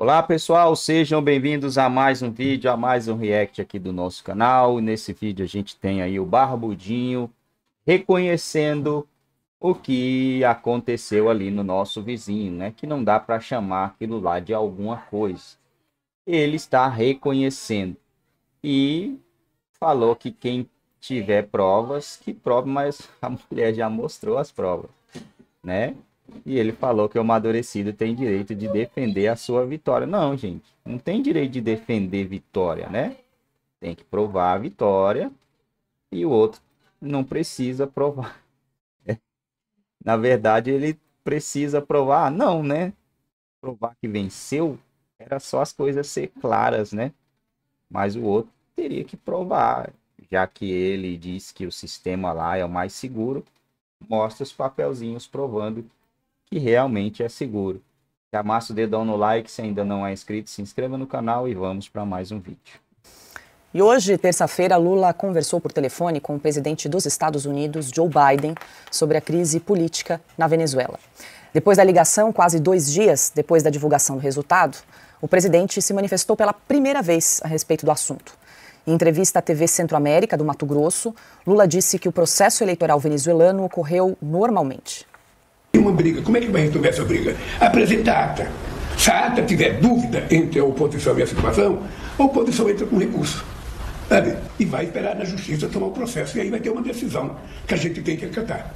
Olá pessoal, sejam bem-vindos a mais um vídeo, a mais um react aqui do nosso canal. Nesse vídeo a gente tem aí o Barbudinho reconhecendo o que aconteceu ali no nosso vizinho, né? Que não dá para chamar aquilo lá de alguma coisa. Ele está reconhecendo e falou que quem tiver provas, que prova, mas a mulher já mostrou as provas, né? E ele falou que o amadurecido tem direito de defender a sua vitória. Não, gente, não tem direito de defender vitória, né? Tem que provar a vitória e o outro não precisa provar. Na verdade, ele precisa provar, ah, não, né? Provar que venceu era só as coisas ser claras, né? Mas o outro teria que provar, já que ele diz que o sistema lá é o mais seguro, mostra os papelzinhos provando que realmente é seguro. Já massa o dedão no like, se ainda não é inscrito, se inscreva no canal e vamos para mais um vídeo. E hoje, terça-feira, Lula conversou por telefone com o presidente dos Estados Unidos, Joe Biden, sobre a crise política na Venezuela. Depois da ligação, quase dois dias depois da divulgação do resultado, o presidente se manifestou pela primeira vez a respeito do assunto. Em entrevista à TV Centro-América, do Mato Grosso, Lula disse que o processo eleitoral venezuelano ocorreu normalmente tem uma briga. Como é que vai resolver essa briga? Apresenta a ata. Se a ata tiver dúvida entre a oposição e a situação, a oposição entra com recurso. Sabe? E vai esperar na justiça tomar o processo. E aí vai ter uma decisão que a gente tem que acatar.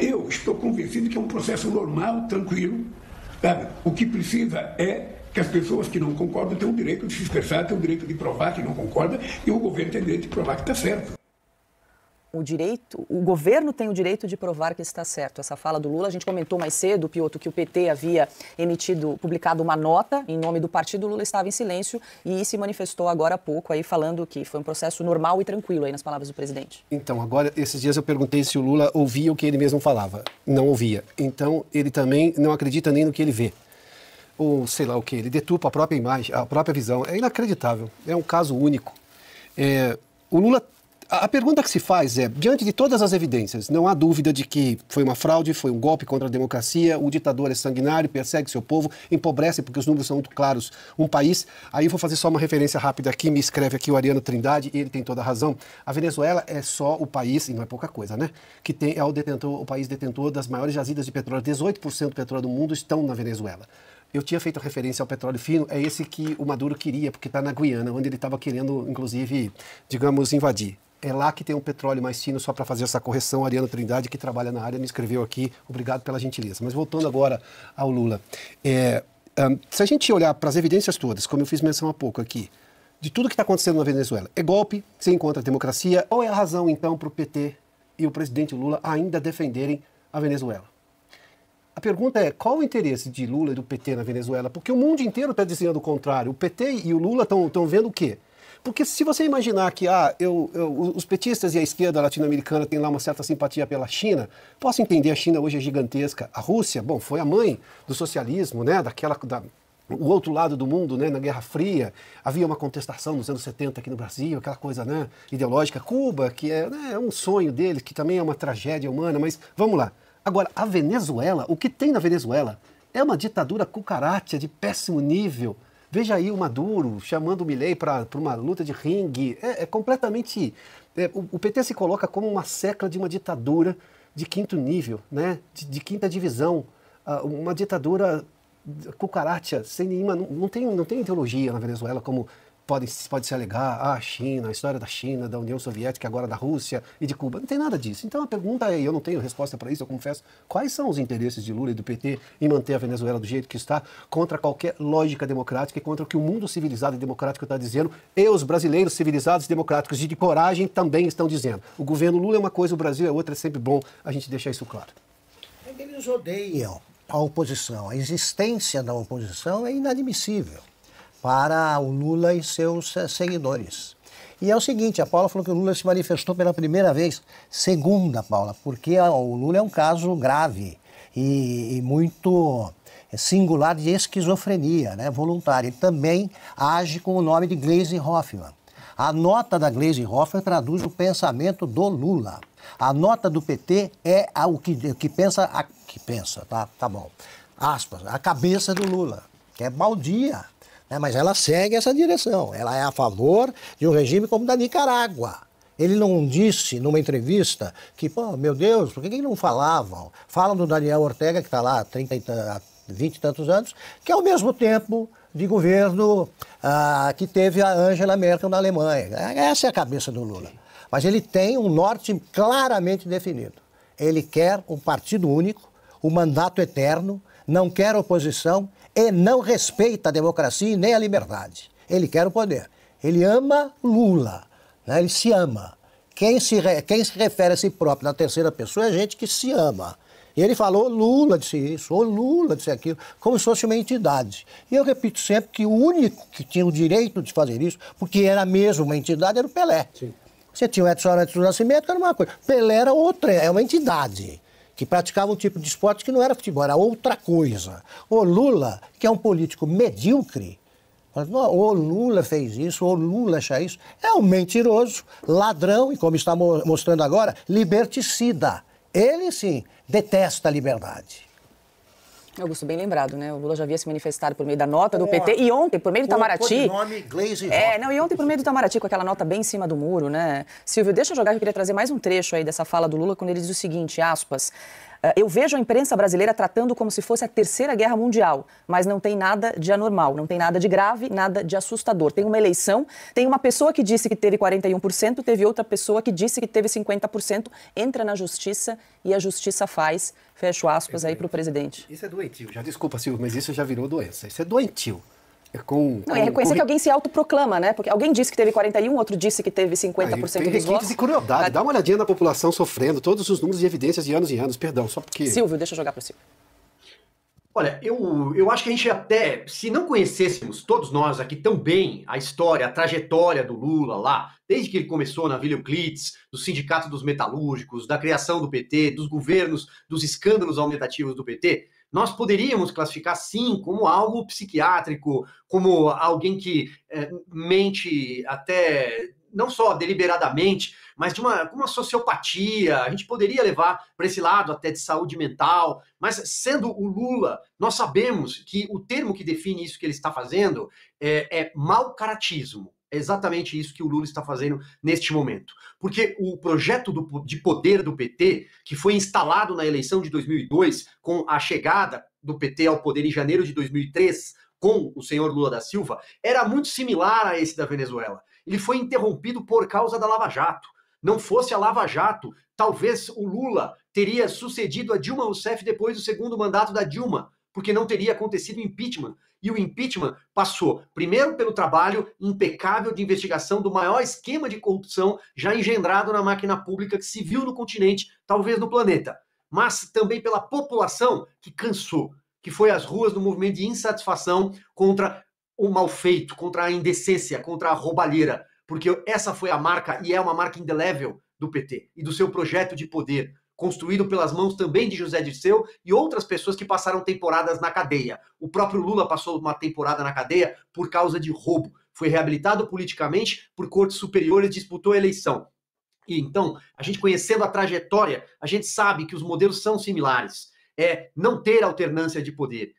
Eu estou convencido que é um processo normal, tranquilo. Sabe? O que precisa é que as pessoas que não concordam têm o direito de se expressar, têm o direito de provar que não concorda, e o governo tem o direito de provar que está certo o direito, o governo tem o direito de provar que está certo. Essa fala do Lula, a gente comentou mais cedo, Pioto, que o PT havia emitido, publicado uma nota em nome do partido, Lula estava em silêncio e se manifestou agora há pouco aí falando que foi um processo normal e tranquilo aí nas palavras do presidente. Então, agora esses dias eu perguntei se o Lula ouvia o que ele mesmo falava. Não ouvia. Então, ele também não acredita nem no que ele vê ou sei lá o que, ele detupa a própria imagem, a própria visão. É inacreditável, é um caso único. É, o Lula a pergunta que se faz é: diante de todas as evidências, não há dúvida de que foi uma fraude, foi um golpe contra a democracia, o ditador é sanguinário, persegue seu povo, empobrece, porque os números são muito claros, um país. Aí vou fazer só uma referência rápida aqui, me escreve aqui o Ariano Trindade, e ele tem toda a razão. A Venezuela é só o país, e não é pouca coisa, né? Que tem, é o, detentor, o país detentor das maiores jazidas de petróleo. 18% do petróleo do mundo estão na Venezuela. Eu tinha feito referência ao petróleo fino, é esse que o Maduro queria, porque está na Guiana, onde ele estava querendo, inclusive, digamos, invadir. É lá que tem um petróleo mais fino, só para fazer essa correção. Ariano Ariana Trindade, que trabalha na área, me escreveu aqui. Obrigado pela gentileza. Mas voltando agora ao Lula. É, um, ah, se a gente olhar para as evidências todas, como eu fiz menção há pouco aqui, de tudo que está acontecendo na Venezuela, é golpe, se encontra a democracia, ou é a razão, então, para o PT e o presidente Lula ainda defenderem a Venezuela? A pergunta é: qual o interesse de Lula e do PT na Venezuela? Porque o mundo inteiro está dizendo o contrário. O PT e o Lula estão vendo o quê? Porque se você imaginar que ah, eu, eu, os petistas e a esquerda latino-americana têm lá uma certa simpatia pela China, posso entender, a China hoje é gigantesca. A Rússia, bom, foi a mãe do socialismo, né? Daquela, da, o outro lado do mundo, né, na Guerra Fria, havia uma contestação nos anos 70 aqui no Brasil, aquela coisa né, ideológica. Cuba, que é, né, é um sonho deles, que também é uma tragédia humana, mas vamos lá. Agora, a Venezuela, o que tem na Venezuela é uma ditadura cucaracha de péssimo nível. Veja aí o Maduro chamando o Milley para uma luta de ringue. É, é completamente. É, o, o, PT se coloca como uma secla de uma ditadura de quinto nível, né? de, de quinta divisão. Uh, uma ditadura cucaracha, sem nenhuma. Não, não, tem, não tem ideologia na Venezuela como podem, pode se alegar, ah, a China, a história da China, da União Soviética, agora da Rússia e de Cuba. Não tem nada disso. Então a pergunta é, e eu não tenho resposta para isso, eu confesso, quais são os interesses de Lula e do PT em manter a Venezuela do jeito que está, contra qualquer lógica democrática e contra o que o mundo civilizado e democrático está dizendo, e os brasileiros civilizados e democráticos e de coragem também estão dizendo. O governo Lula é uma coisa, o Brasil é outra, é sempre bom a gente deixar isso claro. Eles odeiam a oposição. A existência da oposição é inadmissível para o Lula e seus eh, seguidores. E é o seguinte, a Paula falou que o Lula se manifestou pela primeira vez, segunda, Paula, porque o Lula é um caso grave e, e muito eh, singular de esquizofrenia né, voluntária. Ele também age com o nome de Gleisi Hoffmann. A nota da Gleisi Hoffmann traduz o pensamento do Lula. A nota do PT é a, o que, que pensa, a, que pensa, tá, tá bom, aspas, a cabeça do Lula, que é baldia. É, mas ela segue essa direção. Ela é a favor de um regime como o da Nicarágua. Ele não disse numa entrevista que, pô, meu Deus, por que, que não falavam? Falam do Daniel Ortega, que está lá há 30, 20 e tantos anos, que é ao mesmo tempo de governo ah, que teve a Angela Merkel na Alemanha. É, essa é a cabeça do Lula. Mas ele tem um norte claramente definido. Ele quer um partido único, um mandato eterno, não quer oposição e não respeita a democracia e nem a liberdade. Ele quer o poder. Ele ama Lula, né? ele se ama. Quem se, re... quem se refere a si próprio na terceira pessoa é gente que se ama. E ele falou Lula disse isso, ou Lula disse aquilo, como se fosse uma entidade. E eu repito sempre que o único que tinha o direito de fazer isso, porque era mesmo uma entidade, era o Pelé. Sim. Você tinha o Edson antes do Nascimento, que era uma coisa. Pelé era outra, é uma entidade que praticava um tipo de esporte que não era futebol, era outra coisa. O Lula, que é um político medíocre, o Lula fez isso, o Lula acha isso. É um mentiroso, ladrão e, como está mostrando agora, liberticida. Ele sim detesta a liberdade. Augusto, é bem lembrado, né? O Lula já havia se manifestado por meio da nota do PT e ontem, por meio do Itamaraty. É, não, e ontem por meio do Itamaraty, com aquela nota bem em cima do muro, né? Silvio, deixa eu jogar, eu queria trazer mais um trecho aí dessa fala do Lula, quando ele diz o seguinte, aspas, eh, eu vejo a imprensa brasileira tratando como se fosse a Terceira Guerra Mundial, mas não tem nada de anormal, não tem nada de grave, nada de assustador. Tem uma eleição, tem uma pessoa que disse que teve 41%, teve outra pessoa que disse que teve 50%, entra na justiça e a justiça faz. Fecho aspas aí para o presidente. Isso é doentio, já desculpa, Silvio, mas isso já virou doença. Isso é doentio. É com, não, é reconhecer com... que alguém se autoproclama, né? Porque alguém disse que teve 41, outro disse que teve 50% ah, dos votos. e crueldade. Dá uma olhadinha na população sofrendo, todos os números e evidências de anos e anos. Perdão, só porque... Silvio, deixa eu jogar para o Silvio. Olha, eu, eu acho que a gente até, se não conhecêssemos todos nós aqui tão bem a história, a trajetória do Lula lá, desde que ele começou na Vila Euclides, do Sindicato dos Metalúrgicos, da criação do PT, dos governos, dos escândalos aumentativos do PT, nós poderíamos classificar sim como algo psiquiátrico, como alguém que é, mente até não só deliberadamente, mas de uma, uma sociopatia. A gente poderia levar para esse lado até de saúde mental. Mas sendo o Lula, nós sabemos que o termo que define isso que ele está fazendo é, é caratismo. É exatamente isso que o Lula está fazendo neste momento. Porque o projeto do, de poder do PT, que foi instalado na eleição de 2002, com a chegada do PT ao poder em janeiro de 2003, com o senhor Lula da Silva, era muito similar a esse da Venezuela. Ele foi interrompido por causa da Lava Jato. Não fosse a Lava Jato, talvez o Lula teria sucedido a Dilma Rousseff depois do segundo mandato da Dilma porque não teria acontecido o impeachment. E o impeachment passou, primeiro, pelo trabalho impecável de investigação do maior esquema de corrupção já engendrado na máquina pública que se viu no continente, talvez no planeta, mas também pela população que cansou, que foi às ruas no movimento de insatisfação contra o mal feito, contra a indecência, contra a roubalheira, porque essa foi a marca e é uma marca indelével do PT e do seu projeto de poder construído pelas mãos também de José Dirceu e outras pessoas que passaram temporadas na cadeia. O próprio Lula passou uma temporada na cadeia por causa de roubo. Foi reabilitado politicamente por cortes superiores, disputou a eleição. E então, a gente conhecendo a trajetória, a gente sabe que os modelos são similares. É não ter alternância de poder,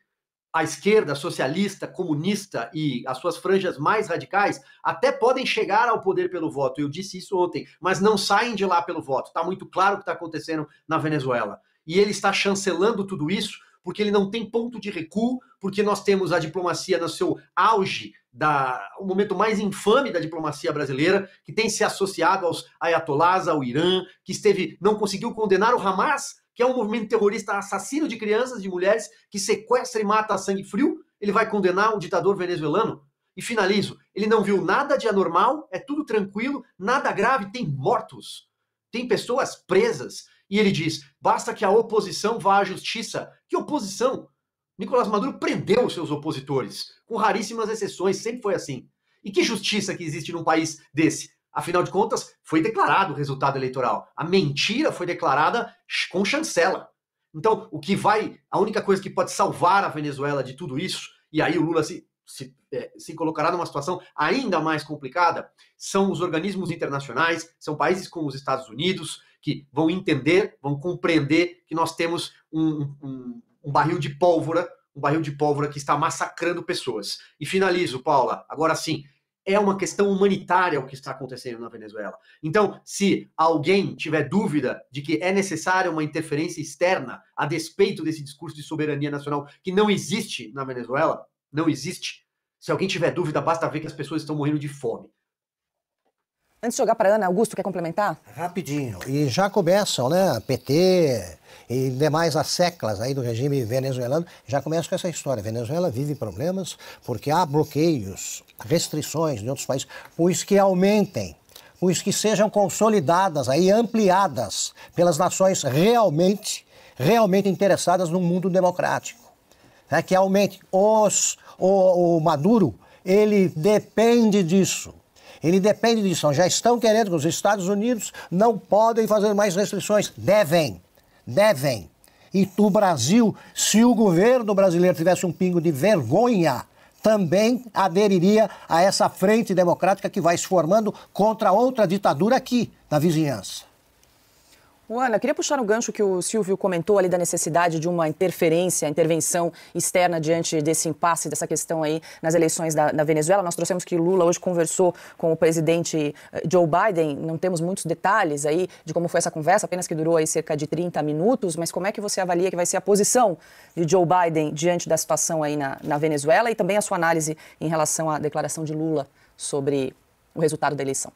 a esquerda socialista, comunista e as suas franjas mais radicais até podem chegar ao poder pelo voto. Eu disse isso ontem, mas não saem de lá pelo voto. Está muito claro o que está acontecendo na Venezuela. E ele está chancelando tudo isso porque ele não tem ponto de recuo, porque nós temos a diplomacia no seu auge, da, o momento mais infame da diplomacia brasileira, que tem se associado aos ayatolás, ao Irã, que esteve não conseguiu condenar o Hamas que é um movimento terrorista assassino de crianças e mulheres que sequestra e mata a sangue frio, ele vai condenar um ditador venezuelano? E finalizo, ele não viu nada de anormal, é tudo tranquilo, nada grave, tem mortos, tem pessoas presas. E ele diz: basta que a oposição vá à justiça. Que oposição? Nicolás Maduro prendeu os seus opositores, com raríssimas exceções, sempre foi assim. E que justiça que existe num país desse? Afinal de contas, foi declarado o resultado eleitoral. A mentira foi declarada com chancela. Então, o que vai, a única coisa que pode salvar a Venezuela de tudo isso, e aí o Lula se, se, é, se colocará numa situação ainda mais complicada, são os organismos internacionais, são países como os Estados Unidos, que vão entender, vão compreender que nós temos um, um, um barril de pólvora um barril de pólvora que está massacrando pessoas. E finalizo, Paula, agora sim, é uma questão humanitária o que está acontecendo na Venezuela. Então, se alguém tiver dúvida de que é necessária uma interferência externa a despeito desse discurso de soberania nacional que não existe na Venezuela, não existe. Se alguém tiver dúvida, basta ver que as pessoas estão morrendo de fome. Antes de jogar para Ana, Augusto quer complementar? Rapidinho. E já começam, né? PT e demais as seclas aí do regime venezuelano já começam com essa história. A Venezuela vive problemas porque há bloqueios, restrições de outros países, pois que aumentem os que sejam consolidadas aí, ampliadas pelas nações realmente, realmente interessadas no mundo democrático. Né? Que aumente. Os, o, o Maduro, ele depende disso. Ele depende disso. Então, já estão querendo que os Estados Unidos não podem fazer mais restrições. Devem. Devem. E o Brasil, se o governo brasileiro tivesse um pingo de vergonha, também aderiria a essa frente democrática que vai se formando contra outra ditadura aqui, na vizinhança. Ana, queria puxar o gancho que o Silvio comentou ali da necessidade de uma interferência, intervenção externa diante desse impasse, dessa questão aí nas eleições da, da Venezuela. Nós trouxemos que Lula hoje conversou com o presidente eh, Joe Biden, não temos muitos detalhes aí de como foi essa conversa, apenas que durou aí cerca de 30 minutos, mas como é que você avalia que vai ser a posição de Joe Biden diante da situação aí na, na Venezuela e também a sua análise em relação à declaração de Lula sobre o resultado da eleição?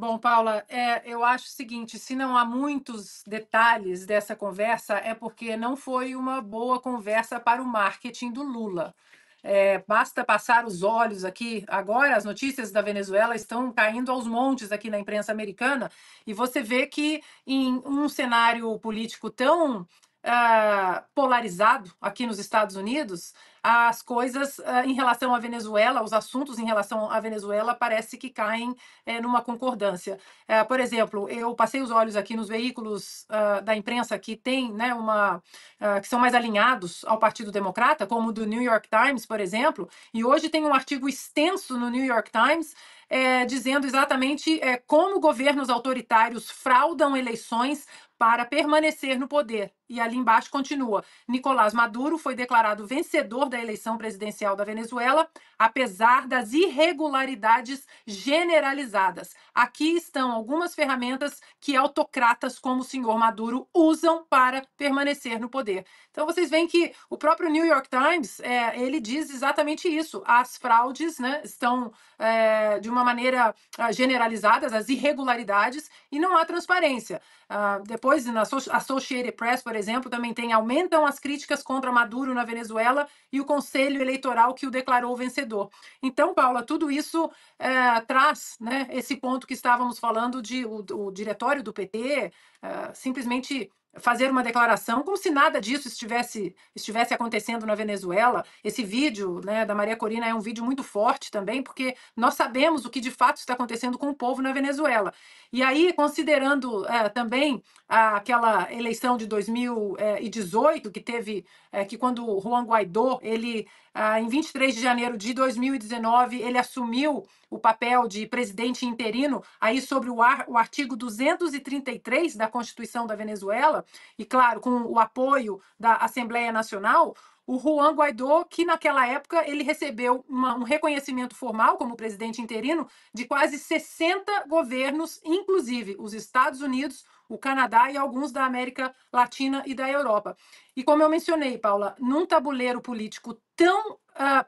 Bom, Paula, é, eu acho o seguinte: se não há muitos detalhes dessa conversa, é porque não foi uma boa conversa para o marketing do Lula. É, basta passar os olhos aqui. Agora, as notícias da Venezuela estão caindo aos montes aqui na imprensa americana, e você vê que, em um cenário político tão uh, polarizado aqui nos Estados Unidos, as coisas uh, em relação à Venezuela, os assuntos em relação à Venezuela parece que caem eh, numa concordância. Eh, por exemplo, eu passei os olhos aqui nos veículos uh, da imprensa que tem, né, uma uh, que são mais alinhados ao Partido Democrata, como o do New York Times, por exemplo, e hoje tem um artigo extenso no New York Times é, dizendo exatamente como governos autoritários fraudam eleições para permanecer no poder. E ali embaixo continua: Nicolás Maduro foi declarado vencedor da eleição presidencial da Venezuela, apesar das irregularidades generalizadas. Aqui estão algumas ferramentas que autocratas como o senhor Maduro usam para permanecer no poder. Então vocês veem que o próprio New York Times é, ele diz exatamente isso: as fraudes né, estão é, de uma maneira ah, generalizadas, as irregularidades e não há transparência. Uh, depois na Associated Press, por exemplo, também tem aumentam as críticas contra Maduro na Venezuela e o Conselho Eleitoral que o declarou vencedor. Então, Paula, tudo isso é, traz né, esse ponto que estávamos falando de o, o diretório do PT é, eh, simplesmente fazer uma declaração como se nada disso estivesse, estivesse acontecendo na Venezuela. Esse vídeo né, da Maria Corina é um vídeo muito forte também, porque nós sabemos o que de fato está acontecendo com o povo na Venezuela. E aí, considerando é, também a, aquela eleição de 2018, é, que teve, é, que quando Juan Guaidó, ele ah, em 23 de janeiro de 2019, ele assumiu o papel de presidente interino aí sobre o, ar, o artigo 233 da Constituição da Venezuela, e claro, com o apoio da Assembleia Nacional, o Juan Guaidó, que naquela época ele recebeu uma, um reconhecimento formal como presidente interino de quase 60 governos, inclusive os Estados Unidos, o Canadá e alguns da América Latina e da Europa. E como eu mencionei, Paula, num tabuleiro político tão uh,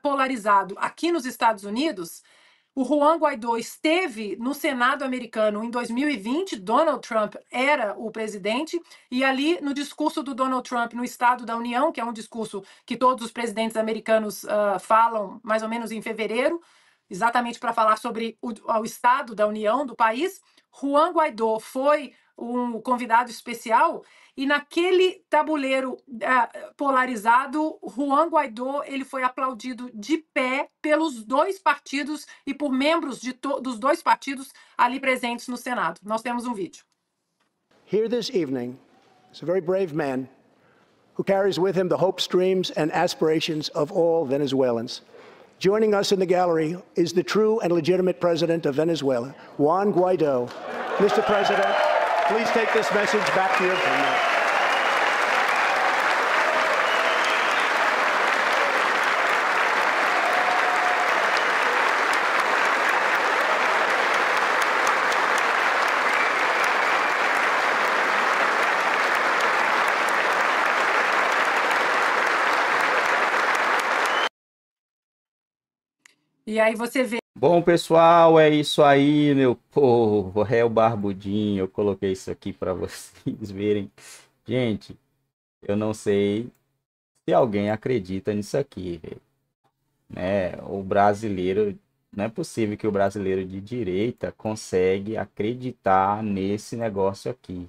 polarizado aqui nos Estados Unidos, o Juan Guaidó esteve no Senado americano em 2020, Donald Trump era o presidente, e ali no discurso do Donald Trump no Estado da União, que é um discurso que todos os presidentes americanos uh, falam mais ou menos em fevereiro, exatamente para falar sobre o, o Estado da União do país, Juan Guaidó foi um convidado especial, e naquele tabuleiro uh, polarizado, Juan Guaidó ele foi aplaudido de pé pelos dois partidos e por membros dos dois partidos ali presentes no Senado. Nós temos um vídeo. Here this evening is a very brave man who carries with him the hopes, dreams and aspirations of all Venezuelans. Joining us in the gallery is the true and legitimate president of Venezuela, Juan Guaidó Mr. President, Please take this message back to your family. E aí você vê Bom, pessoal, é isso aí, meu povo. É o Barbudinho. Eu coloquei isso aqui para vocês verem. Gente, eu não sei se alguém acredita nisso aqui, Né? O brasileiro, não é possível que o brasileiro de direita consegue acreditar nesse negócio aqui.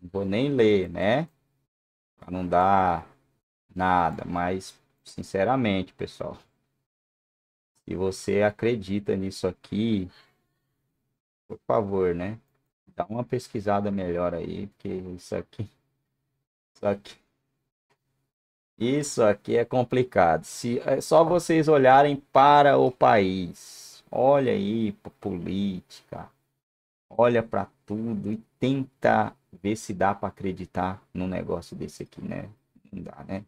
Não vou nem ler, né? Para não dar nada, mas sinceramente, pessoal, e você acredita nisso aqui, por favor, né? Dá uma pesquisada melhor aí, porque isso aqui. Isso aqui. Isso aqui é complicado. Se é só vocês olharem para o país, olha aí para política, olha para tudo e tenta ver se dá para acreditar num negócio desse aqui, né? Não dá, né?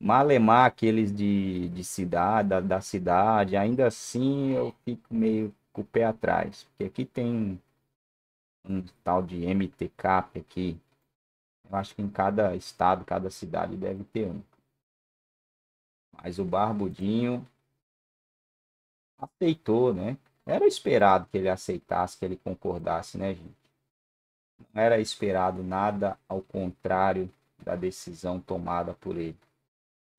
malemar aqueles de, de cidade, da, da cidade, ainda assim eu fico meio com o pé atrás. Porque aqui tem um tal de MTK aqui. Eu acho que em cada estado, cada cidade deve ter um. Mas o Barbudinho aceitou, né? Era esperado que ele aceitasse, que ele concordasse, né, gente? Não era esperado nada ao contrário da decisão tomada por ele.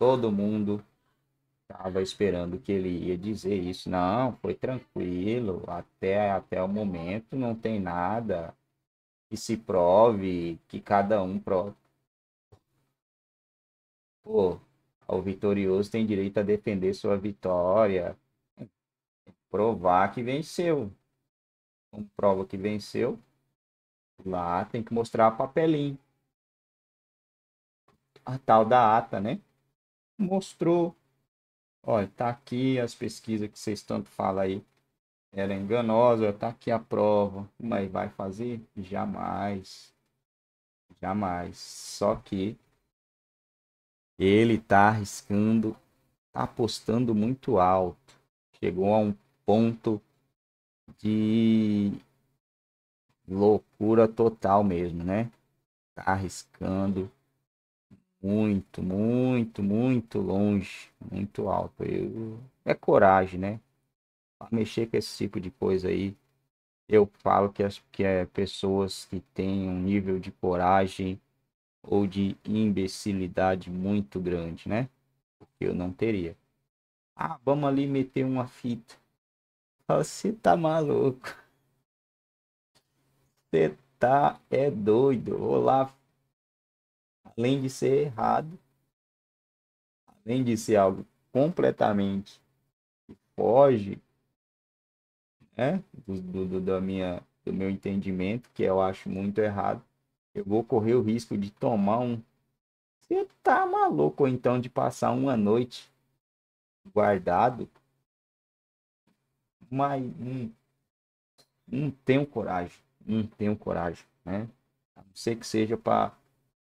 Todo mundo estava esperando que ele ia dizer isso. Não, foi tranquilo, até, até o momento não tem nada que se prove, que cada um prove. Pô, o vitorioso tem direito a defender sua vitória, provar que venceu. prova que venceu, lá tem que mostrar papelinho. A tal da ata, né? mostrou. Olha, tá aqui as pesquisas que vocês tanto falam aí. Era é enganosa, tá aqui a prova. Mas vai fazer? Jamais. Jamais. Só que ele tá arriscando, tá apostando muito alto. Chegou a um ponto de loucura total mesmo, né? Tá arriscando muito, muito, muito longe, muito alto. Eu, é coragem, né? mexer com esse tipo de coisa aí, eu falo que as que é pessoas que têm um nível de coragem ou de imbecilidade muito grande, né? Porque eu não teria. Ah, vamos ali meter uma fita. Ah, você tá maluco? Você tá é doido. Vou lá além de ser errado, além de ser algo completamente que foge né, do, do, da minha, do meu entendimento, que eu acho muito errado, eu vou correr o risco de tomar um. Você tá maluco, então de passar uma noite guardado, mas não, não tenho coragem, não tenho coragem, né? A não ser que seja para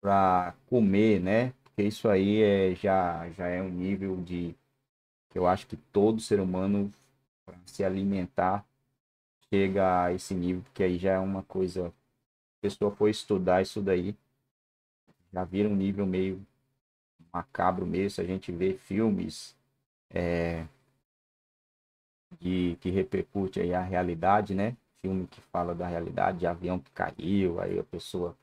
para comer, né? Porque isso aí é, já, já é um nível de que eu acho que todo ser humano para se alimentar chega a esse nível, porque aí já é uma coisa. A pessoa foi estudar isso daí, já vira um nível meio macabro mesmo. Se a gente vê filmes é, de, que repercute aí a realidade, né? Filme que fala da realidade, de avião que caiu, aí a pessoa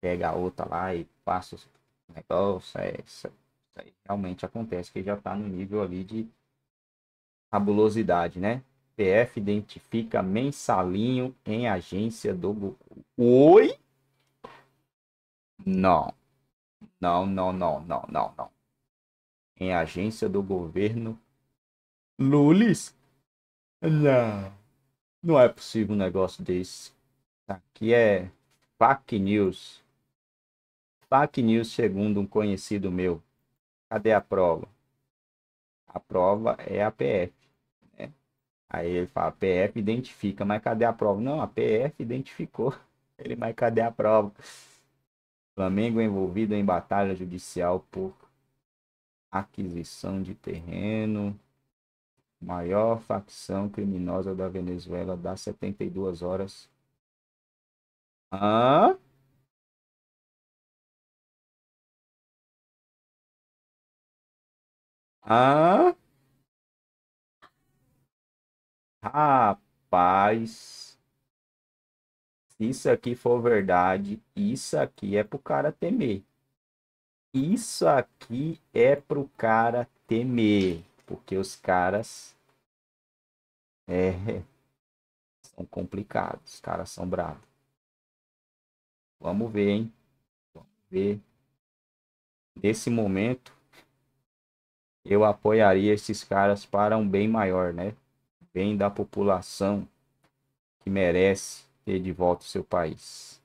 pega a outra lá e passa o negócio É, isso, isso aí realmente acontece, que já está no nível ali de fabulosidade, né? PF identifica mensalinho em agência do Goku. Oi? Não. Não, não, não, não, não, não. Em agência do governo Lulis? Não. Não é possível um negócio desse. Aqui é fake news. Fake news, segundo um conhecido meu. Cadê a prova? A prova é a PF. Né? Aí ele fala, PF identifica, mas cadê a prova? Não, a PF identificou. Ele, mas cadê a prova? Flamengo envolvido em batalha judicial por aquisição de terreno. Maior facção criminosa da Venezuela dá 72 horas. Hã? Ah? Ah. Rapaz. Se isso aqui for verdade, isso aqui é pro cara temer. Isso aqui é pro cara temer. Porque os caras. É. São complicados. Os caras são bravos. Vamos ver, hein? Vamos ver. Nesse momento, eu apoiaria esses caras para um bem maior, né? Bem da população que merece ter de volta o seu país.